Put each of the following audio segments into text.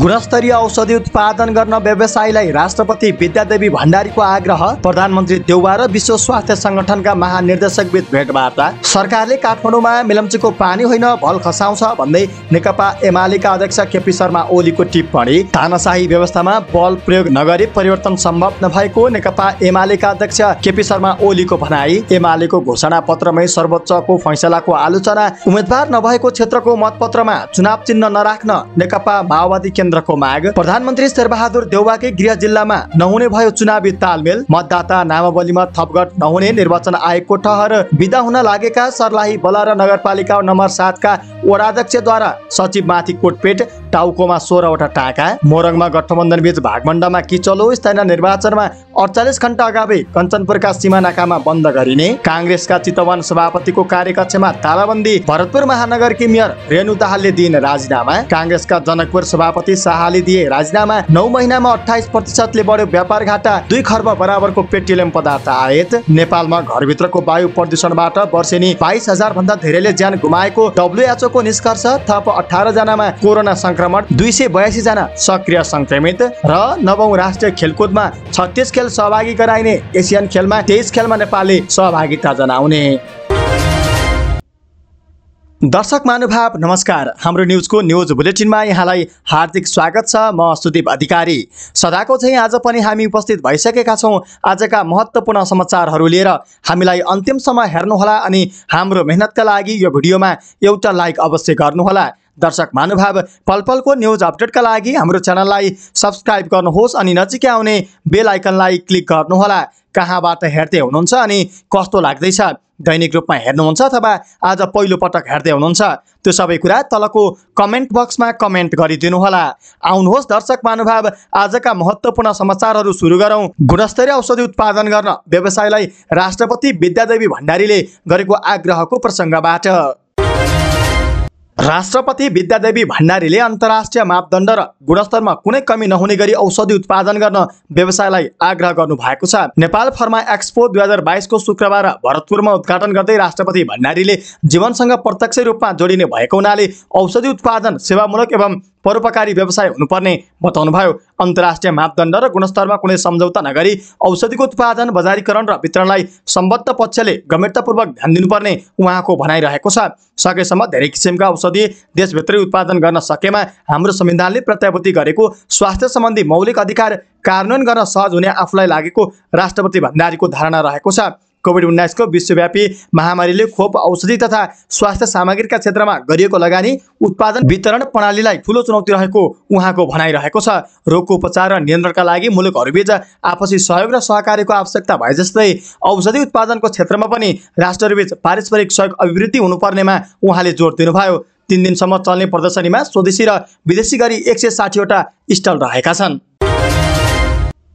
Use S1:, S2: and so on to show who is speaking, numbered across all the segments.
S1: गुणस्तरीय औषधि उत्पादन गर्न व्यवसायीलाई राष्ट्रपति विद्यादेवी भण्डारीको आग्रह प्रधानमन्त्री देउवा र विश्व स्वास्थ्य संगठनका महानिर्देशक बीच भेटवार्ता सरकारले काठमाडौँमा मिलम्चीको पानी होइन भल खसाउँछ भन्दै नेकपा एमालेका अध्यक्ष केपी शर्मा ओलीको टिप्पणी तानाशाही व्यवस्थामा बल प्रयोग नगरी परिवर्तन सम्भव नभएको नेकपा एमालेका अध्यक्ष केपी शर्मा ओलीको भनाई एमालेको घोषणा पत्रमै सर्वोच्चको फैसलाको आलोचना उम्मेद्वार नभएको क्षेत्रको मतपत्रमा चुनाव चिन्ह नराख्न नेकपा माओवादी केन्द्रको माग प्रधानमन्त्री शेरबहादुर देउवाकै गृह जिल्लामा नहुने भयो चुनावी तालमेल मतदाता नामावलीमा थपघट नहुने निर्वाचन आयोगको ठहर विदा हुन लागेका सर्लाही र नगरपालिका नम्बर सातका वडाध्यक्षद्वारा सचिवमाथि कोटपेट टाउकोमा सोह्रवटा टाका मोरङमा गठबन्धन बीच भागमण्डमा किचलो स्थानीय निर्वाचनमा अडचालिस घण्टा अगावै कञ्चनपुरका सीमानाकामा बन्द गरिने काङ्ग्रेसका चितवन सभापतिको कार्यकक्षमा तालाबन्दी भरतपुर महानगरकी मेयर रेणु दाहालले दिइने राजीनामा काङ्ग्रेसका जनकपुर सभापति शाहले दिए राजीनामा नौ महिनामा अठाइस प्रतिशतले बढ्यो व्यापार घाटा दुई खर्ब बराबरको पेट्रोलियम पदार्थ आयात नेपालमा घरभित्रको वायु प्रदूषणबाट वर्षेनी बाइस हजार भन्दा धेरैले ज्यान गुमाएको डब्लुएचओको निष्कर्ष थप अठार जनामा कोरोना संक्रमण संक्रमण दुई सय जना सक्रिय संक्रमित र नवौं राष्ट्रिय खेलकुदमा छत्तिस खेल सहभागी गराइने एसियन खेलमा तेइस खेलमा नेपालले सहभागिता जनाउने दर्शक महानुभाव नमस्कार हाम्रो न्युजको न्युज बुलेटिनमा यहाँलाई हार्दिक स्वागत छ म सुदीप अधिकारी सदाको चाहिँ आज पनि हामी उपस्थित भइसकेका छौँ आजका महत्त्वपूर्ण समाचारहरू लिएर हामीलाई अन्तिमसम्म हेर्नुहोला अनि हाम्रो मेहनतका लागि यो भिडियोमा एउटा लाइक अवश्य गर्नुहोला दर्शक महानुभाव पलपलको न्युज अपडेटका लागि हाम्रो च्यानललाई सब्सक्राइब गर्नुहोस् अनि नजिकै आउने बेल आइकनलाई क्लिक गर्नुहोला कहाँबाट हेर्दै हुनुहुन्छ अनि कस्तो लाग्दैछ दैनिक रूपमा हेर्नुहुन्छ अथवा आज पहिलोपटक हेर्दै हुनुहुन्छ त्यो सबै कुरा तलको कमेन्ट बक्समा कमेन्ट गरिदिनुहोला आउनुहोस् दर्शक महानुभाव आजका महत्त्वपूर्ण समाचारहरू सुरु गरौँ गुणस्तरीय औषधि उत्पादन गर्न व्यवसायलाई राष्ट्रपति विद्यादेवी भण्डारीले गरेको आग्रहको प्रसङ्गबाट राष्ट्रपति विद्यादेवी भण्डारीले अन्तर्राष्ट्रिय मापदण्ड र गुणस्तरमा कुनै कमी नहुने गरी औषधि उत्पादन गर्न व्यवसायलाई आग्रह गर्नु भएको छ नेपाल फर्मा एक्सपो दुई हजार बाइसको शुक्रबार भरतपुरमा उद्घाटन गर्दै राष्ट्रपति भण्डारीले जीवनसँग प्रत्यक्ष रूपमा जोडिने भएको हुनाले औषधि उत्पादन सेवामूलक एवं परोपकारी व्यवसाय हुनुपर्ने बताउनुभयो अन्तर्राष्ट्रिय मापदण्ड र गुणस्तरमा कुनै सम्झौता नगरी औषधिको उत्पादन बजारीकरण र वितरणलाई सम्बद्ध पक्षले गम्भीरतापूर्वक ध्यान दिनुपर्ने उहाँको भनाइरहेको छ सकेसम्म धेरै किसिमका औषधि देशभित्रै उत्पादन गर्न सकेमा हाम्रो संविधानले प्रत्याभूति गरेको स्वास्थ्य सम्बन्धी मौलिक अधिकार कार्यान्वयन गर्न सहज हुने आफूलाई लागेको राष्ट्रपति भण्डारीको धारणा रहेको छ कोभिड उन्नाइसको विश्वव्यापी महामारीले खोप औषधि तथा स्वास्थ्य सामग्रीका क्षेत्रमा गरिएको लगानी उत्पादन वितरण प्रणालीलाई ठुलो चुनौती रहेको उहाँको भनाइ रहेको छ रोगको उपचार र नियन्त्रणका लागि मुलुकहरूबीच आपसी सहयोग र सहकार्यको आवश्यकता भए जस्तै औषधि उत्पादनको क्षेत्रमा पनि राष्ट्रहरूबीच पारस्परिक सहयोग अभिवृद्धि हुनुपर्नेमा उहाँले जोड दिनुभयो तिन दिनसम्म चल्ने प्रदर्शनीमा स्वदेशी र विदेशी गरी एक सय साठीवटा स्टल रहेका छन्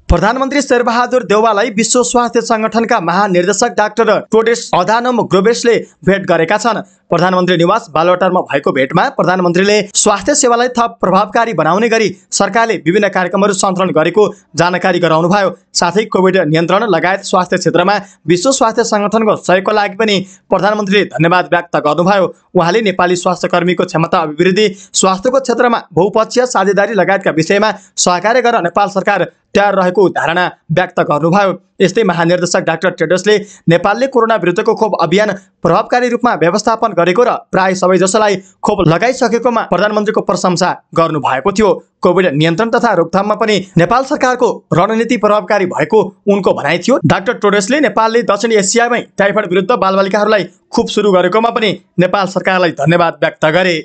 S1: प्रधानमन्त्री शेरबहादुर देउवालाई विश्व स्वास्थ्य सङ्गठनका महानिर्देशक डाक्टर टोडेस अधानम ग्रोबेसले भेट गरेका छन् प्रधानमन्त्री निवास बालवाटारमा भएको भेटमा प्रधानमन्त्रीले स्वास्थ्य सेवालाई थप प्रभावकारी बनाउने गरी सरकारले विभिन्न कार्यक्रमहरू सञ्चालन गरेको जानकारी गराउनुभयो साथै कोभिड नियन्त्रण लगायत स्वास्थ्य क्षेत्रमा विश्व स्वास्थ्य सङ्गठनको सहयोगको लागि पनि प्रधानमन्त्रीले धन्यवाद व्यक्त गर्नुभयो उहाँले नेपाली स्वास्थ्य कर्मीको क्षमता अभिवृद्धि स्वास्थ्यको क्षेत्रमा बहुपक्षीय साझेदारी लगायतका विषयमा सहकार्य गर्न नेपाल सरकार तयार रहेको धारणा व्यक्त गर्नुभयो यस्तै महानिर्देशक डाक्टर टेडसले नेपालले कोरोना विरुद्धको खोप अभियान प्रभावकारी रूपमा व्यवस्थापन गरेको र प्राय सबै सबैजसोलाई खोप लगाइसकेकोमा प्रधानमन्त्रीको प्रशंसा गर्नुभएको थियो कोभिड नियन्त्रण तथा रोकथाममा पनि नेपाल सरकारको रणनीति प्रभावकारी भएको उनको भनाइ थियो डाक्टर टोरेसले नेपालले दक्षिण एसियामै टाइफाइड विरुद्ध बालबालिकाहरूलाई खुब सुरु गरेकोमा पनि नेपाल सरकारलाई धन्यवाद व्यक्त गरे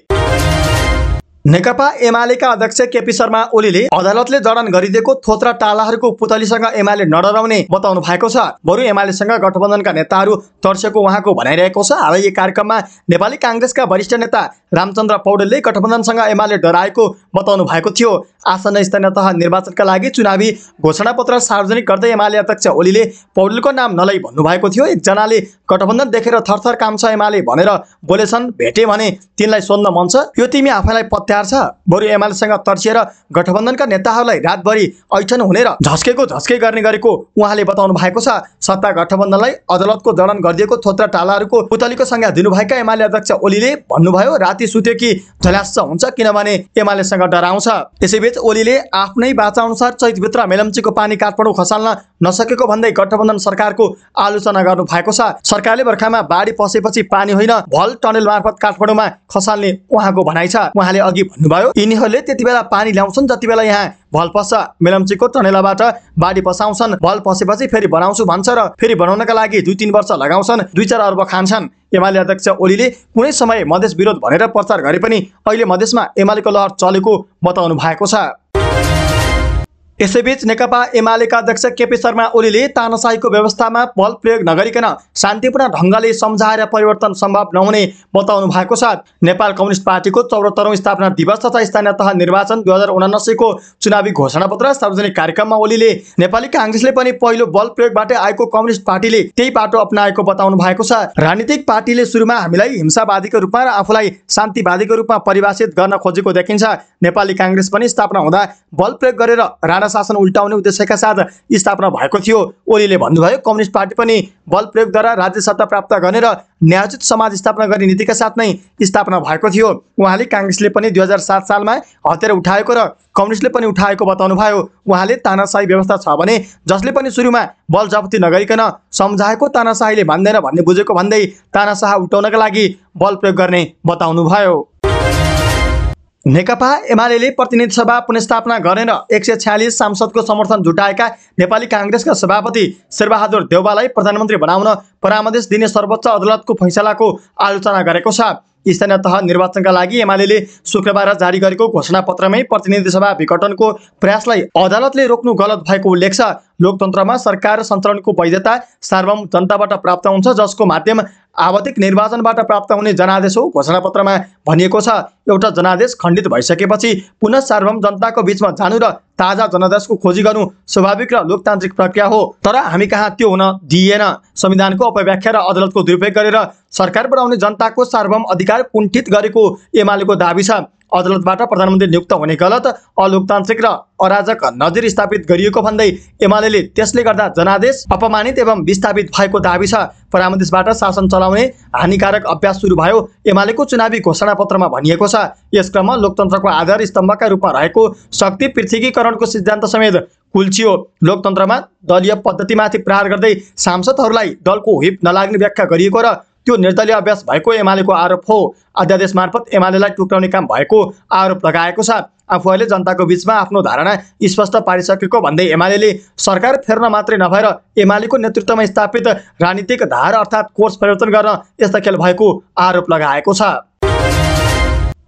S1: नेकपा एमालेका अध्यक्ष केपी शर्मा ओलीले अदालतले जडान गरिदिएको थोत्रा टालाहरूको पुतलीसँग एमाले नडराउने बताउनु भएको छ बरु एमालेसँग गठबन्धनका नेताहरू तर्सेको उहाँको भनाइरहेको छ हालै कार्यक्रममा नेपाली काङ्ग्रेसका वरिष्ठ नेता रामचन्द्र पौडेलले गठबन्धनसँग एमाले डराएको बताउनु भएको थियो आसन्न स्थानीय तह निर्वाचनका लागि चुनावी घोषणापत्र सार्वजनिक गर्दै एमाले अध्यक्ष ओलीले पौडेलको नाम नलै भन्नुभएको थियो एकजनाले गठबन्धन देखेर थरथर काम छ एमाले भनेर बोलेछन् भेटे भने तिनलाई सोध्न मन छ यो तिमी आफैलाई पत्यार छ बरु एमालेसँग तर्सिएर गठबन्धनका नेताहरूलाई रातभरि ऐठन हुनेर र झस्केको झस्के गर्ने गरेको उहाँले बताउनु भएको छ सत्ता गठबन्धनलाई अदालतको जडन गरिदिएको थोत्रा टालाहरूको पुतलीको संज्ञा दिनुभएका एमाले अध्यक्ष ओलीले भन्नुभयो राति सुत्यो कि झलास हुन्छ किनभने एमालेसँग डराउँछ यसै एच ओलीले आफ्नै बाचाअनुसार चैतभित्र मेलम्चीको पानी काठमाडौँ खसाल्न नसकेको भन्दै गठबन्धन सरकारको आलोचना गर्नु भएको छ सरकारले बर्खामा बाढी पसेपछि पानी होइन भल टनेल मार्फत काठमाडौँमा खसाल्ने उहाँको भनाइ छ उहाँले अघि भन्नुभयो यिनीहरूले त्यति बेला पानी ल्याउँछन् जति बेला यहाँ भल पस्छ मेलम्चीको टनेलाबाट बाढी पसाउँछन् भल पसेपछि फेरि बनाउँछु भन्छ र फेरि बनाउनका लागि दुई तिन वर्ष लगाउँछन् दुई चार अर्ब खान्छन् एमाले अध्यक्ष ओलीले कुनै समय मधेस विरोध भनेर प्रचार गरे पनि अहिले मधेसमा एमालेको लहर चलेको बताउनु भएको छ यसैबीच नेकपा एमालेका अध्यक्ष केपी शर्मा ओलीले तानसाईको व्यवस्थामा बल प्रयोग नगरिकन शान्तिपूर्ण ढङ्गले सम्झाएर परिवर्तन सम्भव नहुने बताउनु भएको छ नेपाल कम्युनिस्ट पार्टीको चौरात्तरौँ स्थापना दिवस तथा स्थानीय तह निर्वाचन दुई हजार उनासीको चुनावी घोषणापत्र सार्वजनिक कार्यक्रममा ओलीले नेपाली काङ्ग्रेसले पनि पहिलो बल प्रयोगबाट आएको कम्युनिस्ट पार्टीले त्यही बाटो अप्नाएको बताउनु भएको छ राजनीतिक पार्टीले सुरुमा हामीलाई हिंसावादीको रूपमा र आफूलाई शान्तिवादीको रूपमा परिभाषित गर्न खोजेको देखिन्छ नेपाली काङ्ग्रेस पनि स्थापना हुँदा बल प्रयोग गरेर पुराना शासन उल्टाउने उद्देश्यका साथ स्थापना भएको थियो ओलीले भन्नुभयो कम्युनिस्ट पार्टी पनि बल प्रयोगद्वारा राज्य सत्ता प्राप्त गर्ने र न्यायोचित समाज स्थापना गर्ने नीतिका साथ नै स्थापना भएको थियो उहाँले काङ्ग्रेसले पनि दुई हजार सात सालमा हतेर उठाएको र कम्युनिस्टले पनि उठाएको बताउनुभयो उहाँले तानाशाही व्यवस्था छ भने जसले पनि सुरुमा बल जप्ती नगरिकन सम्झाएको तानाशाहीले भन्दैन भन्ने बुझेको भन्दै तानाशाह उठाउनका लागि बल प्रयोग गर्ने बताउनुभयो नेकपा एमाले प्रतिनिधि सभा पुनस्थापना गरेर एक सय छ्यालिस सांसदको समर्थन जुटाएका नेपाली काङ्ग्रेसका सभापति शेरबहादुर देवालाई प्रधानमन्त्री बनाउन परामर्श दिने सर्वोच्च अदालतको फैसलाको आलोचना गरेको छ स्थानीय तह निर्वाचनका लागि एमाले शुक्रबार जारी गरेको घोषणापत्रमै प्रतिनिधि सभा विघटनको प्रयासलाई अदालतले रोक्नु गलत भएको उल्लेख छ लोकतन्त्रमा सरकार सञ्चालनको वैधता सार्वम जनताबाट प्राप्त हुन्छ जसको माध्यम आवधिक निर्वाचनबाट प्राप्त हुने जनादेश हो घोषणापत्रमा भनिएको छ एउटा जनादेश खण्डित भइसकेपछि पुनः सार्वभौम जनताको बिचमा जानु र ताजा जनादेशको खोजी गर्नु स्वाभाविक र लोकतान्त्रिक प्रक्रिया हो तर हामी कहाँ त्यो हुन दिइएन संविधानको अपव्याख्या र अदालतको दुरुपयोग गरेर सरकार बनाउने जनताको सार्वभौम अधिकार कुण्ठित गरेको एमालेको दावी छ अदालतबाट प्रधानमन्त्री नियुक्त हुने गलत अलोकतान्त्रिक र अराजक नजिर स्थापित गरिएको भन्दै एमाले त्यसले गर्दा जनादेश अपमानित एवं विस्थापित भएको दावी छ परामदेशबाट शासन चलाउने हानिकारक अभ्यास सुरु भयो एमालेको चुनावी घोषणा पत्रमा भनिएको छ यस क्रममा लोकतन्त्रको आधार स्तम्भका रूपमा रहेको शक्ति पृथ्वीकरणको सिद्धान्त समेत कुल्चियो लोकतन्त्रमा दलीय पद्धतिमाथि प्रहार गर्दै सांसदहरूलाई दलको हिप नलाग्ने व्याख्या गरिएको र त्यो निर्दलीय अभ्यास भएको एमालेको आरोप हो अध्यादेश मार्फत एमालेलाई टुक्राउने काम भएको आरोप लगाएको छ आफूहरूले जनताको बिचमा आफ्नो धारणा स्पष्ट पारिसकेको भन्दै एमाले सरकार फेर्न मात्रै नभएर एमालेको नेतृत्वमा स्थापित राजनीतिक धार अर्थात् कोर्स परिवर्तन गर्न यस्ता खेल भएको आरोप लगाएको छ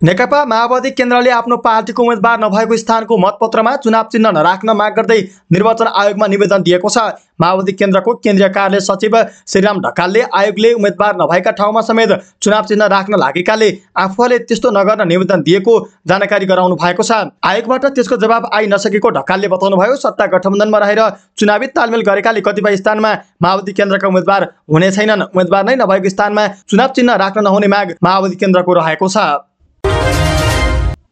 S1: नेकपा माओवादी केन्द्रले आफ्नो पार्टीको उम्मेद्वार नभएको स्थानको मतपत्रमा चुनाव चिन्ह नराख्न माग गर्दै निर्वाचन आयोगमा निवेदन दिएको छ माओवादी केन्द्रको केन्द्रीय कार्य सचिव श्रीराम ढकालले आयोगले उम्मेद्वार नभएका ठाउँमा समेत चुनाव चिन्ह राख्न लागेकाले आफूले त्यस्तो नगर्न निवेदन दिएको जानकारी गराउनु भएको छ आयोगबाट त्यसको जवाब आइ नसकेको ढकालले बताउनुभयो सत्ता गठबन्धनमा रहेर चुनावी तालमेल गरेकाले कतिपय स्थानमा माओवादी केन्द्रका उम्मेद्वार हुने छैनन् उम्मेद्वार नै नभएको स्थानमा चुनाव चिन्ह राख्न नहुने माग माओवादी केन्द्रको रहेको छ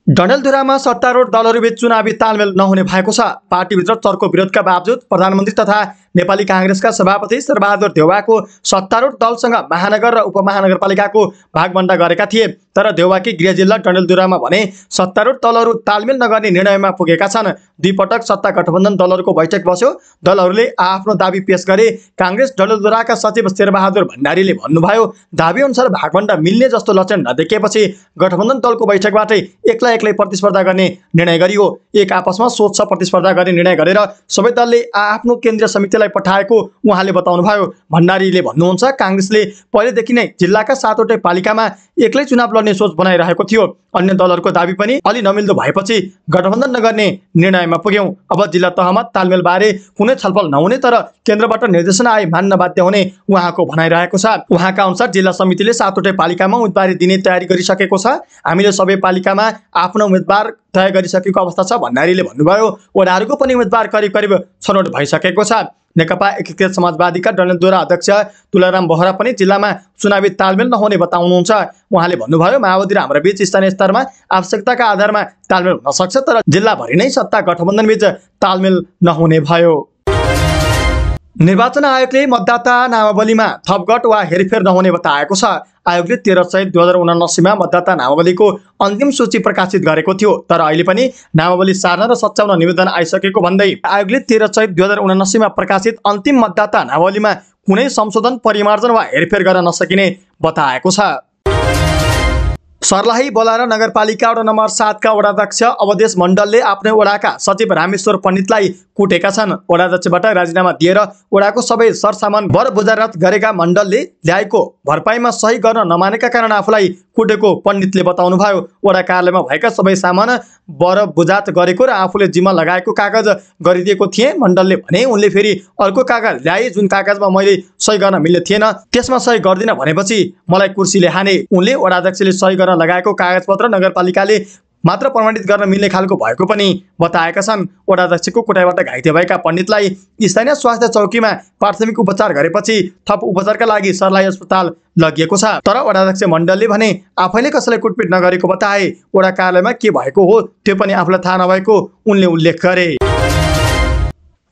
S1: डण्डेलधुरामा सत्तारूढ दलहरूबीच चुनावी तालमेल नहुने भएको छ पार्टीभित्र चर्को विरोधका बावजुद प्रधानमन्त्री तथा नेपाली काङ्ग्रेसका सभापति शेरबहादुर देउवाको सत्तारूढ दलसँग महानगर र उपमहानगरपालिकाको भागभन्डा गरेका थिए तर देउवाकी गृह जिल्ला डन्डेलधुरामा भने सत्तारूढ दलहरू तालमेल नगर्ने निर्णयमा पुगेका छन् दुईपटक सत्ता गठबन्धन दलहरूको बैठक बस्यो दलहरूले आफ्नो दावी पेश गरे काङ्ग्रेस डन्डेलदुराका सचिव शेरबहादुर भण्डारीले भन्नुभयो दावी अनुसार भागभन्डा मिल्ने जस्तो लक्षण नदेखिएपछि गठबन्धन दलको बैठकबाटै एक्लै एक्लै प्रतिस्पर्धा गर्ने निर्णय गरियो एक आपसमा स्वच्छ प्रतिस्पर्धा गर्ने निर्णय गरेर सबै दलले आफ्नो केन्द्रीय समिति मन्त्रीलाई पठाएको उहाँले बताउनुभयो भण्डारीले भन्नुहुन्छ काङ्ग्रेसले पहिलेदेखि नै जिल्लाका सातवटै पालिकामा एक्लै चुनाव लड्ने सोच बनाइरहेको थियो अन्य दलहरूको दावी पनि अलि नमिल्दो भएपछि गठबन्धन नगर्ने निर्णयमा पुग्यौँ अब जिल्ला तहमा तालमेलबारे कुनै छलफल नहुने तर केन्द्रबाट निर्देशन आए मान्न बाध्य हुने उहाँको भनाइरहेको छ उहाँका अनुसार जिल्ला समितिले सातवटै पालिकामा उम्मेदवारी दिने तयारी गरिसकेको छ हामीले सबै पालिकामा आफ्नो उम्मेदवार तय गरिसकेको अवस्था छ भण्डारीले भन्नुभयो ओडाहरूको पनि उम्मेद्वार करिब करिब छनौट भइसकेको छ नेकपा एकीकृत समाजवादीका डनेलद्वारा अध्यक्ष तुलाराम बोहरा पनि जिल्लामा चुनावी तालमेल नहुने बताउनुहुन्छ उहाँले भन्नुभयो माओवादी र हाम्रो बिच स्थानीय स्तरमा आवश्यकताका आधारमा तालमेल हुन सक्छ तर जिल्लाभरि नै सत्ता गठबन्धनबीच तालमेल नहुने भयो निर्वाचन आयोगले मतदाता नामावलीमा थपघट वा हेरफेर नहुने बताएको छ आयोगले तेह्र चैत दुई हजार उनासीमा मतदाता नामावलीको अन्तिम सूची प्रकाशित गरेको थियो तर अहिले पनि नामावली सार्न र सच्याउन निवेदन आइसकेको भन्दै आयोगले तेह्र चैत दुई हजार उनासीमा प्रकाशित अन्तिम मतदाता नामावलीमा कुनै संशोधन परिमार्जन वा हेरफेर गर्न नसकिने बताएको छ सर्लाही बोलाएर नगरपालिका वडा नम्बर सातका वडाध्यक्ष अवधेश मण्डलले आफ्नै वडाका सचिव रामेश्वर पण्डितलाई कुटेका छन् वडाध्यक्षबाट राजीनामा दिएर वडाको सबै सरसामान भर बुझारत गरेका मण्डलले ल्याएको भरपाईमा सही गर्न नमानेका कारण आफूलाई कुटेको पण्डितले बताउनुभयो वडा कार्यालयमा भएका सबै सामान बर बुझात गरेको र आफूले जिम्मा लगाएको कागज गरिदिएको थिए मण्डलले भने उनले फेरि अर्को कागज ल्याए जुन कागजमा मैले सही गर्न मिल्ने थिएन त्यसमा सही गर्दिनँ भनेपछि मलाई कुर्सीले हाने उनले वडाध्यक्षले सही गर्न गर्न लगाएको कागजपत्र नगरपालिकाले मात्र प्रमाणित गर्न मिल्ने खालको भएको पनि बताएका छन् वडाध्यक्षको कोटाबाट घाइते भएका पण्डितलाई स्थानीय स्वास्थ्य चौकीमा प्राथमिक उपचार गरेपछि थप उपचारका लागि सरलाई अस्पताल लगिएको छ तर वडाध्यक्ष मण्डलले भने आफैले कसैलाई कुटपिट नगरेको बताए वडा कार्यालयमा के भएको हो त्यो पनि आफूलाई थाहा नभएको उनले उल्लेख गरे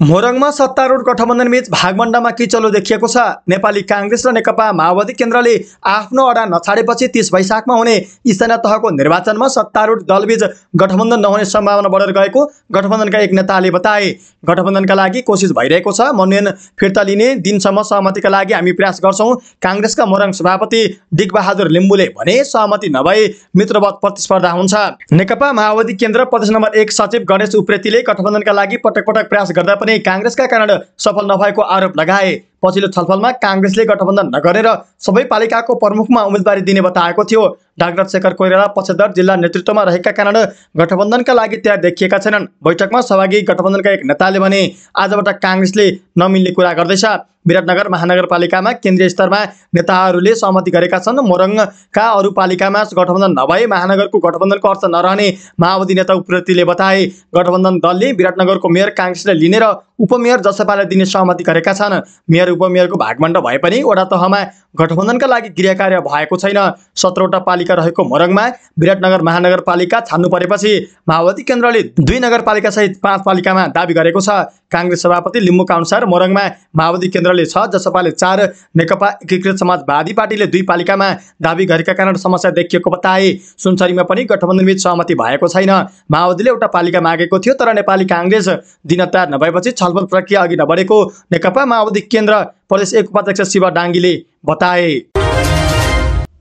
S1: मोरङमा सत्तारूढ गठबन्धनबीच भागमण्डमा किचलो देखिएको छ नेपाली काङ्ग्रेस र नेकपा माओवादी केन्द्रले आफ्नो अडा नछाडेपछि तिस वैशाखमा हुने स्थानीय तहको निर्वाचनमा सत्तारूढ दलबीच गठबन्धन नहुने सम्भावना बढेर गएको गठबन्धनका एक नेताले बताए गठबन्धनका लागि कोसिस भइरहेको छ मनोनयन फिर्ता लिने दिनसम्म सहमतिका लागि हामी प्रयास गर्छौँ काङ्ग्रेसका मोरङ सभापति डिगबहादुर लिम्बुले भने सहमति नभए मित्रवत प्रतिस्पर्धा हुन्छ नेकपा माओवादी केन्द्र प्रदेश नम्बर एक सचिव गणेश उप्रेतीले गठबन्धनका लागि पटक पटक प्रयास गर्दा पनि भने काङ्ग्रेसका कारण सफल नभएको आरोप लगाए पछिल्लो छलफलमा काङ्ग्रेसले गठबन्धन नगरेर सबै पालिकाको प्रमुखमा उम्मेदवारी दिने बताएको थियो डाक्टर शेखर कोइराला पछेदर जिल्ला नेतृत्वमा रहेका कारण गठबन्धनका लागि तयार देखिएका छैनन् बैठकमा सहभागी गठबन्धनका एक नेताले भने आजबाट काङ्ग्रेसले नमिल्ने कुरा गर्दैछ विराटनगर महानगरपालिकामा केन्द्रीय स्तरमा नेताहरूले सहमति गरेका छन् मोरङका अरू पालिकामा गठबन्धन नभए महानगरको गठबन्धनको अर्थ नरहने माओवादी नेता उपले बताए गठबन्धन दलले विराटनगरको मेयर काङ्ग्रेसले लिने र उपमेयर जसपालाई दिने सहमति गरेका छन् मेयर मेयर उपमेयरको भागमण्ड भए पनि वडा तहमा गठबन्धनका लागि गृह कार्य भएको छैन सत्रवटा पालिका रहेको मोरङमा विराटनगर महानगरपालिका छान्नु परेपछि माओवादी केन्द्रले दुई नगरपालिका सहित पाँच पालिकामा दावी गरेको छ काङ्ग्रेस सभापति लिम्बूका अनुसार मोरङमा माओवादी केन्द्रले छ जसपाले चार नेकपा एकीकृत समाजवादी पार्टीले दुई पालिकामा दावी गरेका कारण समस्या देखिएको बताए सुनसरीमा पनि गठबन्धनबीच सहमति भएको छैन माओवादीले एउटा पालिका मागेको थियो तर नेपाली काङ्ग्रेस दिन तयार नभएपछि छलफल प्रक्रिया अघि नबढेको नेकपा माओवादी केन्द्र प्रदेश एक उपाध्यक्ष शिव डाङ्गीले बताए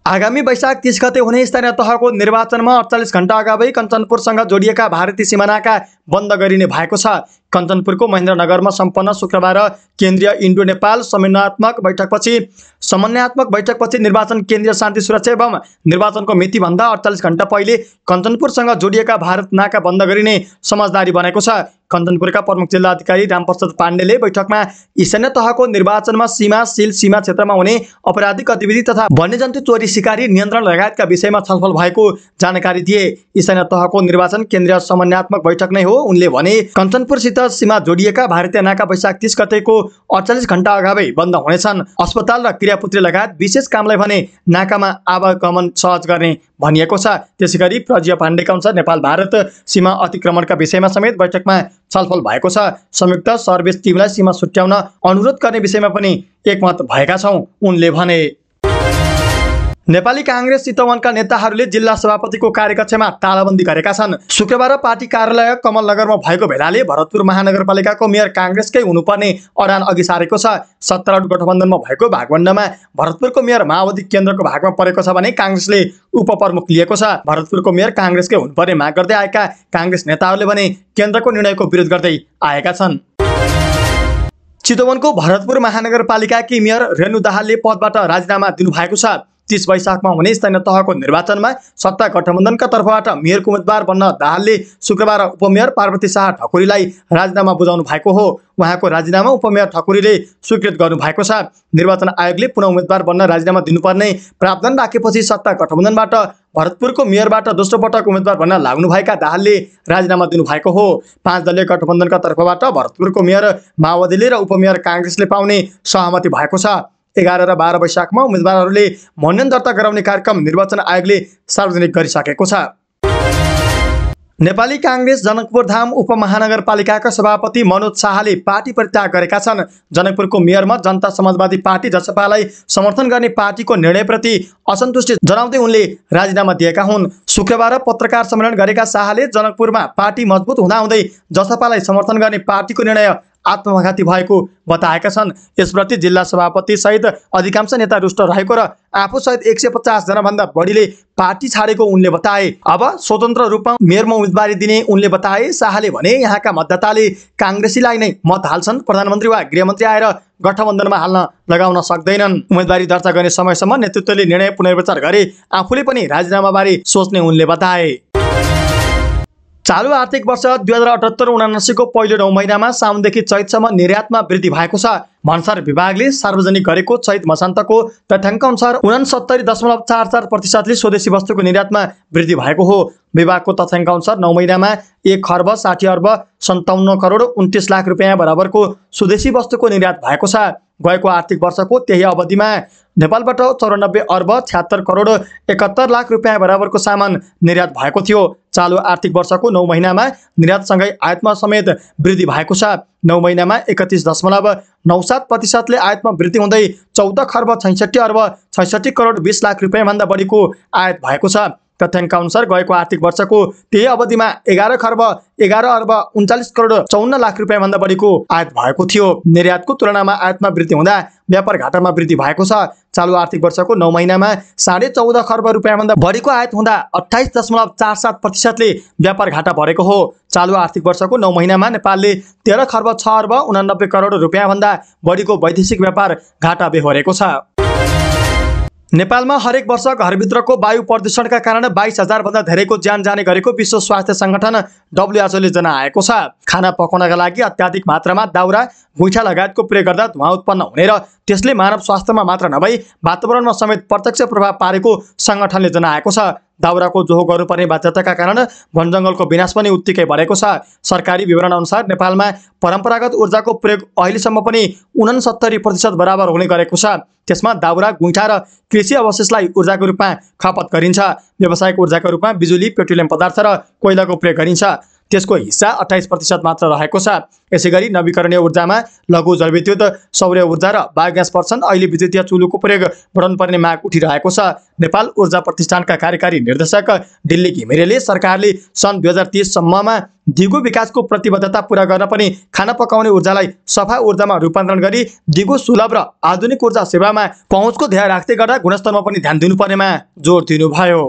S1: आगामी वैशाख तिस गते हुने स्थानीय तहको निर्वाचनमा अडचालिस घन्टा अगावै कञ्चनपुरसँग जोडिएका भारतीय सिमानाका बन्द गरिने भएको छ कञ्चनपुरको महेन्द्रनगरमा सम्पन्न शुक्रबार केन्द्रीय इन्डो नेपाल समन्वयात्मक बैठकपछि समन्वयात्मक बैठकपछि निर्वाचन केन्द्रीय शान्ति सुरक्षा एवं निर्वाचनको मितिभन्दा अडचालिस घन्टा पहिले कञ्चनपुरसँग जोडिएका भारत नाका बन्द गरिने समझदारी बनेको छ कञ्चनपुरका प्रमुख जिल्ला अधिकारी रामप्रसाद पाण्डेले बैठकमा स्थानीय तहको निर्वाचनमा सीमा सिल सीमा क्षेत्रमा हुने अपराधिक गतिविधि तथा वन्यजन्तु चोरी सिकारी नियन्त्रण लगायतका विषयमा छलफल भएको जानकारी दिए स्थानीय तहको निर्वाचन केन्द्रीय समन्यात्मक बैठक नै हो उनले भने कञ्चनपुरसित सीमा जोडिएका भारतीय नाका वैशाख तिस गतेको अडचालिस घण्टा अगावै बन्द हुनेछन् अस्पताल र क्रियापुत्री लगायत विशेष कामलाई भने नाकामा आवागमन सहज गर्ने भनिएको छ त्यसै गरी प्रज्य पाण्डेका अनुसार नेपाल भारत सीमा अतिक्रमणका विषयमा समेत बैठकमा छलफल भएको छ संयुक्त सर्भिस टिमलाई सीमा छुट्याउन अनुरोध गर्ने विषयमा पनि एकमत भएका छौँ उनले भने नेपाली काङ्ग्रेस चितवनका नेताहरूले जिल्ला सभापतिको कार्यकक्षमा तालाबन्दी गरेका छन् शुक्रबार पार्टी कार्यालय कमलनगरमा भएको भेलाले भरतपुर महानगरपालिकाको मेयर काङ्ग्रेसकै हुनुपर्ने अडान अघि सारेको छ सत्तारूढ गठबन्धनमा भएको भागवण्डमा भरतपुरको मेयर माओवादी केन्द्रको भागमा परेको छ भने काङ्ग्रेसले उपप्रमुख लिएको छ भरतपुरको मेयर काङ्ग्रेसकै हुनुपर्ने माग गर्दै आएका काङ्ग्रेस नेताहरूले भने केन्द्रको निर्णयको विरोध गर्दै आएका छन् चितवनको भरतपुर महानगरपालिकाकी मेयर रेणु दाहालले पदबाट राजीनामा दिनुभएको छ तिस वैशाखमा हुने स्थानीय तहको निर्वाचनमा सत्ता गठबन्धनका तर्फबाट मेयरको उम्मेद्वार बन्न दाहालले शुक्रबार उपमेयर पार्वती शाह ठकुरीलाई राजीनामा बुझाउनु भएको हो उहाँको राजीनामा उपमेयर ठकुरीले स्वीकृत गर्नुभएको छ निर्वाचन आयोगले पुनः उम्मेद्वार बन्न राजीनामा दिनुपर्ने प्रावधान राखेपछि सत्ता गठबन्धनबाट भरतपुरको मेयरबाट दोस्रो पटक उम्मेद्वार भन्न लाग्नुभएका दाहालले राजीनामा दिनुभएको हो पाँच दलीय गठबन्धनका तर्फबाट भरतपुरको मेयर माओवादीले र उपमेयर काङ्ग्रेसले पाउने सहमति भएको छ एघार र बाह्र वैशाखमा उम्मेद्वारहरूले मनोनयन दर्ता गराउने कार्यक्रम निर्वाचन आयोगले सार्वजनिक गरिसकेको छ नेपाली काङ्ग्रेस जनकपुरधाम उपमहानगरपालिकाका सभापति मनोज शाहले पार्टी परित्याग गरेका छन् जनकपुरको मेयरमा जनता समाजवादी पार्टी जसपालाई समर्थन गर्ने पार्टीको निर्णयप्रति असन्तुष्टि जनाउँदै उनले राजीनामा दिएका हुन् शुक्रबार पत्रकार सम्मेलन गरेका शाहले जनकपुरमा पार्टी मजबुत हुँदाहुँदै जसपालाई समर्थन गर्ने पार्टीको निर्णय आत्मघाती भएको बताएका छन् यसप्रति जिल्ला सभापति सहित अधिकांश नेता रुष्ट रहेको र आफू सहित एक सय पचासजनाभन्दा बढीले पार्टी छाडेको उनले बताए अब स्वतन्त्र रूपमा मेयरमा उम्मेदवारी दिने उनले बताए शाहले भने यहाँका मतदाताले काङ्ग्रेसीलाई नै मत हाल्छन् प्रधानमन्त्री वा गृहमन्त्री आएर गठबन्धनमा हाल्न लगाउन सक्दैनन् उम्मेदवारी दर्ता गर्ने समयसम्म नेतृत्वले निर्णय पुनर्विचार गरे आफूले पनि राजीनामाबारे सोच्ने उनले बताए चालु आर्थिक वर्ष दुई हजार अठहत्तर उनासीको पहिलो नौ महिनामा साउनदेखि चैतसम्म निर्यातमा वृद्धि भएको छ भन्सार विभागले सार्वजनिक गरेको चैत मसान्तको तथ्याङ्क अनुसार उनासत्तरी दशमलव चार चार प्रतिशतले स्वदेशी वस्तुको निर्यातमा वृद्धि भएको हो विभागको तथ्याङ्क अनुसार नौ महिनामा एक खर्ब साठी अर्ब सन्ताउन्न करोड उन्तिस लाख रुपियाँ बराबरको स्वदेशी वस्तुको निर्यात भएको छ गएको आर्थिक वर्षको त्यही अवधिमा नेपालबाट चौरानब्बे अर्ब छ्यात्तर करोड एकात्तर लाख रुपियाँ बराबरको सामान निर्यात भएको थियो चालु आर्थिक वर्षको नौ महिनामा निर्यातसँगै आयातमा समेत वृद्धि भएको छ नौ महिनामा एकतिस दशमलव नौ सात प्रतिशतले आयातमा वृद्धि हुँदै चौध खर्ब छैसठी अर्ब छैसठी करोड बिस लाख रुपियाँभन्दा बढीको आयात भएको छ तथ्याङ्क अनुसार गएको आर्थिक वर्षको त्यही अवधिमा एघार खर्ब एघार अर्ब उन्चालिस करोड चौन्न लाख भन्दा बढीको आयात भएको थियो निर्यातको तुलनामा आयातमा वृद्धि हुँदा व्यापार घाटामा वृद्धि भएको छ चालु आर्थिक वर्षको नौ महिनामा साढे चौध खर्ब रुपियाँभन्दा बढीको आयात हुँदा अठाइस दशमलव चार सात प्रतिशतले व्यापार घाटा भरेको हो चालु आर्थिक वर्षको नौ महिनामा नेपालले तेह्र खर्ब छ अर्ब उनानब्बे करोड रुपियाँभन्दा बढीको वैदेशिक व्यापार घाटा बेहोरेको छ नेपालमा हरेक वर्ष घरभित्रको वायु प्रदूषणका कारण बाइस हजारभन्दा धेरैको ज्यान जाने गरेको विश्व स्वास्थ्य सङ्गठन डब्लुएचओले जनाएको छ खाना पकाउनका लागि अत्याधिक मात्रामा दाउरा गुइठा लगायतको प्रयोग गर्दा धुवा उत्पन्न हुने र त्यसले मानव स्वास्थ्यमा मात्र नभई वातावरणमा समेत प्रत्यक्ष प्रभाव पारेको सङ्गठनले जनाएको छ दाउराको जोहो गर्नुपर्ने बाध्यताका कारण वनजङ्गलको विनाश पनि उत्तिकै बढेको छ सरकारी विवरण अनुसार नेपालमा परम्परागत ऊर्जाको प्रयोग अहिलेसम्म पनि उनसत्तरी प्रतिशत बराबर हुने गरेको छ त्यसमा दाउरा गुइठा र कृषि अवशेषलाई ऊर्जाको रूपमा खपत गरिन्छ व्यावसायिक ऊर्जाको रूपमा बिजुली पेट्रोलियम पदार्थ र कोइलाको प्रयोग गरिन्छ त्यसको हिस्सा अठाइस प्रतिशत मात्र रहेको छ यसै गरी नवीकरणीय ऊर्जामा लघु जलविद्युत सौर्य ऊर्जा र बायोग्यास पर्छन् अहिले विद्युतीय चुलोको प्रयोग पर्ने माग उठिरहेको छ नेपाल ऊर्जा प्रतिष्ठानका कार्यकारी निर्देशक दिल्ली घिमिरेले सरकारले सन् दुई हजार तिससम्ममा दिगो विकासको प्रतिबद्धता पुरा गर्न पनि खाना पकाउने ऊर्जालाई सफा ऊर्जामा रूपान्तरण गरी दिगो सुलभ र आधुनिक ऊर्जा सेवामा पहुँचको ध्यान राख्दै गर्दा गुणस्तरमा पनि ध्यान दिनुपर्नेमा जोड दिनुभयो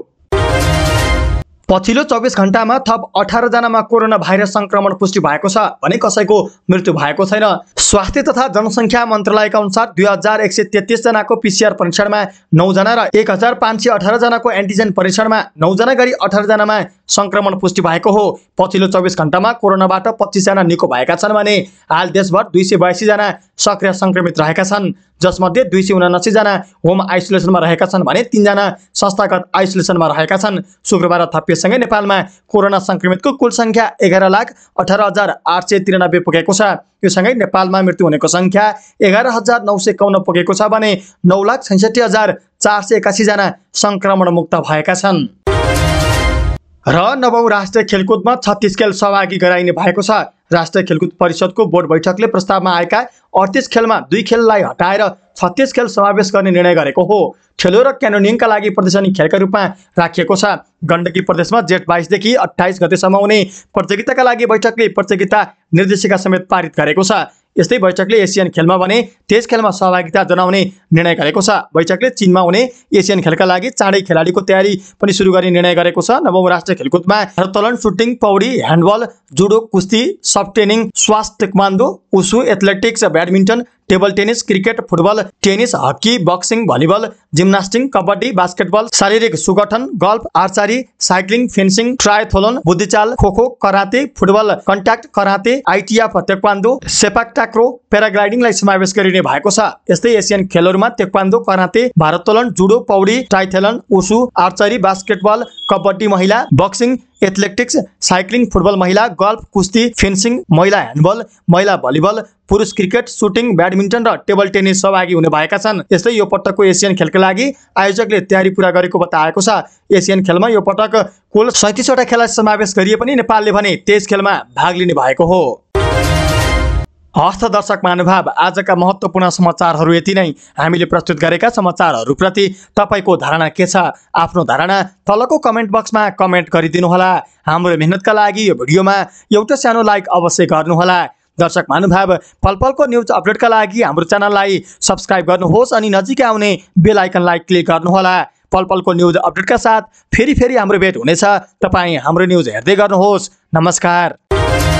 S1: पछिल्लो चौबिस घण्टामा थप अठारजनामा कोरोना भाइरस संक्रमण पुष्टि भएको छ भने कसैको मृत्यु भएको छैन स्वास्थ्य तथा जनसङ्ख्या मन्त्रालयका अनुसार दुई हजार एक सय तेत्तिसजनाको पिसिआर परीक्षणमा नौजना र एक हजार पाँच सय अठारजनाको एन्टिजेन परीक्षणमा नौजना गरी अठारजनामा सङ्क्रमण पुष्टि भएको हो पछिल्लो चौबिस घण्टामा कोरोनाबाट पच्चिसजना निको भएका छन् भने हाल देशभर दुई सय बयासीजना सक्रिय संक्रमित रहेका छन् जसमध्ये दुई सय उनासीजना होम आइसोलेसनमा रहेका छन् भने तिनजना संस्थागत आइसोलेसनमा रहेका छन् शुक्रबार थपिएसँगै नेपालमा कोरोना सङ्क्रमितको कुल सङ्ख्या एघार लाख अठार हजार आठ सय त्रियानब्बे पुगेको छ योसँगै नेपालमा मृत्यु हुनेको सङ्ख्या एघार हजार नौ सय एकाउन्न पुगेको छ भने नौ लाख छैसठी हजार चार सय एकासीजना सङ्क्रमणमुक्त भएका छन् र नवौँ राष्ट्रिय खेलकुदमा छत्तिस खेल सहभागी गराइने भएको छ राष्ट्रिय खेलकुद परिषदको बोर्ड बैठकले प्रस्तावमा आएका अडतिस खेलमा दुई खेललाई हटाएर छत्तिस खेल समावेश गर्ने निर्णय गरेको हो खेलो र क्यानोनिङका लागि प्रदर्शनी खेलका रूपमा राखिएको छ गण्डकी प्रदेशमा जेठ बाइसदेखि अठाइस गतेसम्म हुने प्रतियोगिताका लागि बैठकले प्रतियोगिता निर्देशिका समेत पारित गरेको छ यस्तै बैठकले एसियन खेलमा भने त्यस खेलमा सहभागिता जनाउने निर्णय गरेको छ बैठकले चिनमा हुने एसियन खेलका लागि चाँडै खेलाडीको तयारी पनि सुरु गर्ने निर्णय गरेको छ नवौँ राष्ट्रिय खेलकुदमा हरतलन सुटिङ पौडी ह्यान्डबल जुडो कुस्ती सफ्ट ट्रेनिङ स्वास्थ्य कमान्डो उसु athletics badminton table tennis cricket football tennis hockey boxing volleyball gymnastics kabaddi basketball शारीरिक सुगठन golf archery cycling fencing triathlon बुद्धिचाल kho kho karate football contact karate ITF taekwondo सेपाक टाक्रो प्याराग्लाइडिङलाई समावेश गरिने भएको छ यस्तै एसियन खेलहरूमा तेक्वान्दो कराते भारोत्तोलन जुडो पौडी ट्राइथेलन उसु आर्चरी बास्केटबल कबड्डी महिला बक्सिङ एथलेटिक्स साइक्लिङ फुटबल महिला गल्फ कुस्ती फेन्सिङ महिला ह्यान्डबल महिला भलिबल पुरुष क्रिकेट सुटिङ ब्याडमिन्टन र टेबल टेनिस सहभागी हुने भएका छन् यस्तै यो पटकको एसियन खेलका लागि आयोजकले तयारी पुरा गरेको बताएको छ एसियन खेलमा यो पटक कुल सैतिसवटा खेला समावेश गरिए पनि नेपालले भने तेइस खेलमा भाग लिने भएको हो हस्त दर्शक महानुभाव आजका महत्त्वपूर्ण समाचारहरू यति नै हामीले प्रस्तुत गरेका समाचारहरूप्रति तपाईँको धारणा के छ आफ्नो धारणा तलको कमेन्ट बक्समा कमेन्ट गरिदिनुहोला हाम्रो मेहनतका लागि यो भिडियोमा एउटा सानो लाइक अवश्य गर्नुहोला दर्शक महानुभाव पलपलको न्युज अपडेटका लागि हाम्रो च्यानललाई सब्सक्राइब गर्नुहोस् अनि नजिकै आउने बेलायकनलाई क्लिक गर्नुहोला पलपलको न्युज अपडेटका साथ फेरि फेरि हाम्रो भेट हुनेछ तपाईँ हाम्रो न्युज हेर्दै गर्नुहोस् नमस्कार